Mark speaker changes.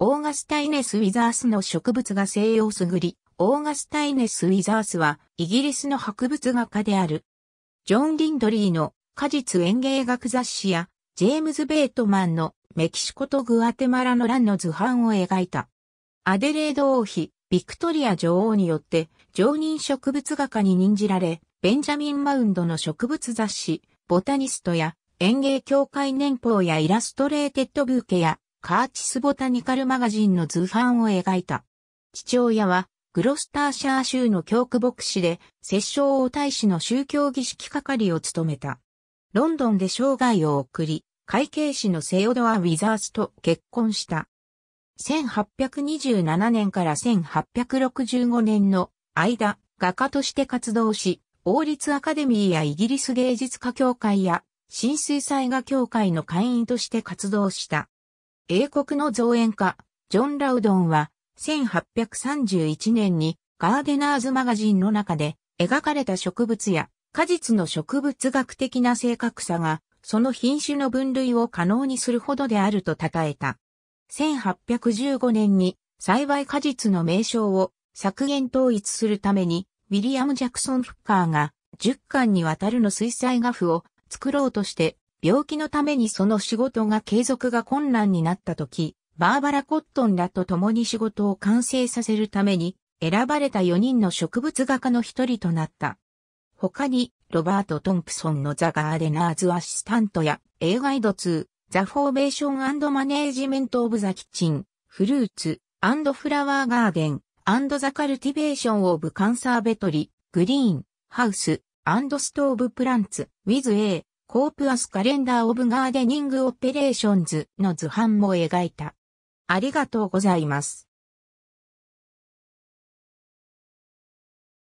Speaker 1: オーガスタイネス・ウィザースの植物が西洋すぐり、オーガスタイネス・ウィザースはイギリスの博物画家である。ジョン・リンドリーの果実園芸学雑誌や、ジェームズ・ベートマンのメキシコとグアテマラの乱の図版を描いた。アデレード王妃、ビクトリア女王によって常任植物画家に任じられ、ベンジャミン・マウンドの植物雑誌、ボタニストや園芸協会年報やイラストレーテッドブーケやカーチス・ボタニカル・マガジンの図版を描いた。父親は、グロスターシャー州の教区牧師で、摂政王大使の宗教儀式係を務めた。ロンドンで生涯を送り、会計士のセオドア・ウィザースと結婚した。1827年から1865年の間、画家として活動し、王立アカデミーやイギリス芸術家協会や、新水彩画協会の会員として活動した。英国の造園家、ジョン・ラウドンは、1831年にガーデナーズマガジンの中で描かれた植物や果実の植物学的な正確さが、その品種の分類を可能にするほどであると称えた。1815年に栽培果実の名称を削減統一するために、ウィリアム・ジャクソン・フッカーが10巻にわたるの水彩画布を作ろうとして病気のためにその仕事が継続が困難になった時、バーバラ・コットンらと共に仕事を完成させるために、選ばれた4人の植物画家の一人となった。他に、ロバート・トンプソンのザ・ガーデナーズ・アシスタントや、A ガイド2、ザ・フォーベーションマネージメント・オブ・ザ・キッチン、フルーツ、フラワー・ガーデン、ザ・カルティベーション・オブ・カンサーベトリ、グリーン、ハウス、ストーブ・プランツ、ウィズ・ A、コープアスカレンダーオブガーデニングオペレーションズの図版も描いた。ありがとうございます。